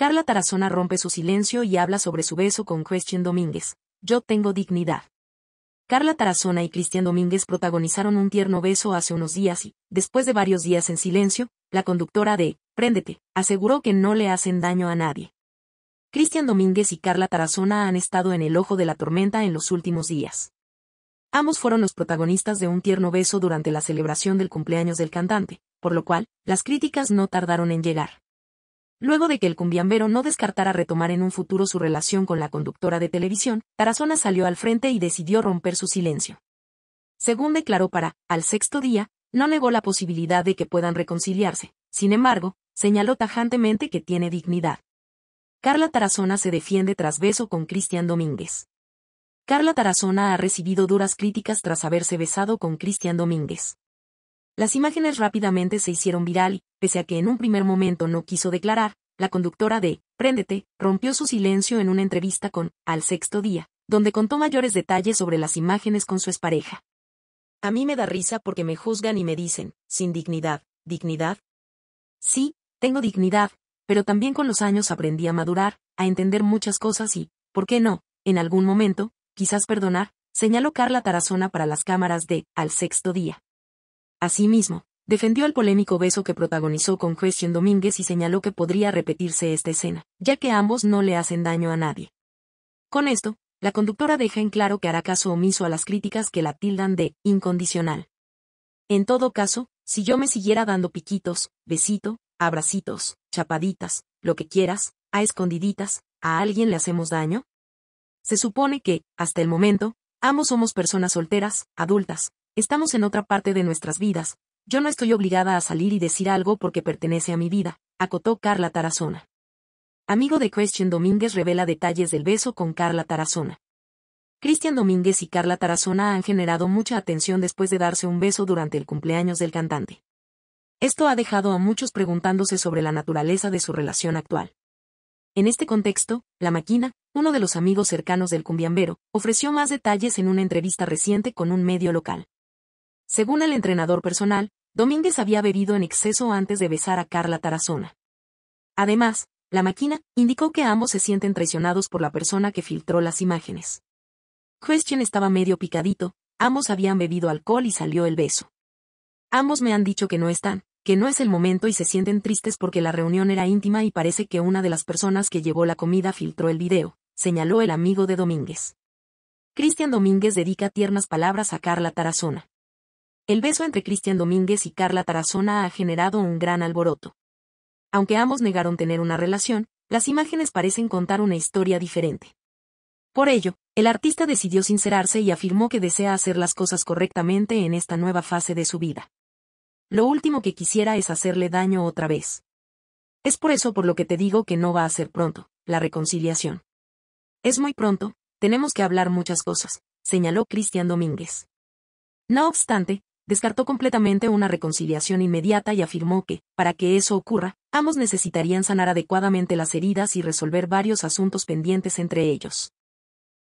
Carla Tarazona rompe su silencio y habla sobre su beso con Christian Domínguez. Yo tengo dignidad. Carla Tarazona y Cristian Domínguez protagonizaron un tierno beso hace unos días y, después de varios días en silencio, la conductora de Préndete aseguró que no le hacen daño a nadie. Cristian Domínguez y Carla Tarazona han estado en el ojo de la tormenta en los últimos días. Ambos fueron los protagonistas de un tierno beso durante la celebración del cumpleaños del cantante, por lo cual, las críticas no tardaron en llegar. Luego de que el cumbiambero no descartara retomar en un futuro su relación con la conductora de televisión, Tarazona salió al frente y decidió romper su silencio. Según declaró para, al sexto día, no negó la posibilidad de que puedan reconciliarse, sin embargo, señaló tajantemente que tiene dignidad. Carla Tarazona se defiende tras beso con Cristian Domínguez. Carla Tarazona ha recibido duras críticas tras haberse besado con Cristian Domínguez. Las imágenes rápidamente se hicieron viral y, pese a que en un primer momento no quiso declarar, la conductora de Préndete rompió su silencio en una entrevista con Al Sexto Día, donde contó mayores detalles sobre las imágenes con su expareja. A mí me da risa porque me juzgan y me dicen, sin dignidad, ¿dignidad? Sí, tengo dignidad, pero también con los años aprendí a madurar, a entender muchas cosas y, ¿por qué no? En algún momento, quizás perdonar, señaló Carla Tarazona para las cámaras de Al Sexto Día. Asimismo, defendió el polémico beso que protagonizó con Christian Domínguez y señaló que podría repetirse esta escena, ya que ambos no le hacen daño a nadie. Con esto, la conductora deja en claro que hará caso omiso a las críticas que la tildan de incondicional. En todo caso, si yo me siguiera dando piquitos, besito, abracitos, chapaditas, lo que quieras, a escondiditas, ¿a alguien le hacemos daño? Se supone que, hasta el momento, ambos somos personas solteras, adultas, estamos en otra parte de nuestras vidas, yo no estoy obligada a salir y decir algo porque pertenece a mi vida, acotó Carla Tarazona. Amigo de Christian Domínguez revela detalles del beso con Carla Tarazona. Christian Domínguez y Carla Tarazona han generado mucha atención después de darse un beso durante el cumpleaños del cantante. Esto ha dejado a muchos preguntándose sobre la naturaleza de su relación actual. En este contexto, La Maquina, uno de los amigos cercanos del cumbiambero, ofreció más detalles en una entrevista reciente con un medio local. Según el entrenador personal, Domínguez había bebido en exceso antes de besar a Carla Tarazona. Además, la máquina indicó que ambos se sienten traicionados por la persona que filtró las imágenes. Christian estaba medio picadito, ambos habían bebido alcohol y salió el beso. Ambos me han dicho que no están, que no es el momento y se sienten tristes porque la reunión era íntima y parece que una de las personas que llevó la comida filtró el video, señaló el amigo de Domínguez. Christian Domínguez dedica tiernas palabras a Carla Tarazona. El beso entre Cristian Domínguez y Carla Tarazona ha generado un gran alboroto. Aunque ambos negaron tener una relación, las imágenes parecen contar una historia diferente. Por ello, el artista decidió sincerarse y afirmó que desea hacer las cosas correctamente en esta nueva fase de su vida. Lo último que quisiera es hacerle daño otra vez. Es por eso por lo que te digo que no va a ser pronto, la reconciliación. Es muy pronto, tenemos que hablar muchas cosas, señaló Cristian Domínguez. No obstante, descartó completamente una reconciliación inmediata y afirmó que, para que eso ocurra, ambos necesitarían sanar adecuadamente las heridas y resolver varios asuntos pendientes entre ellos.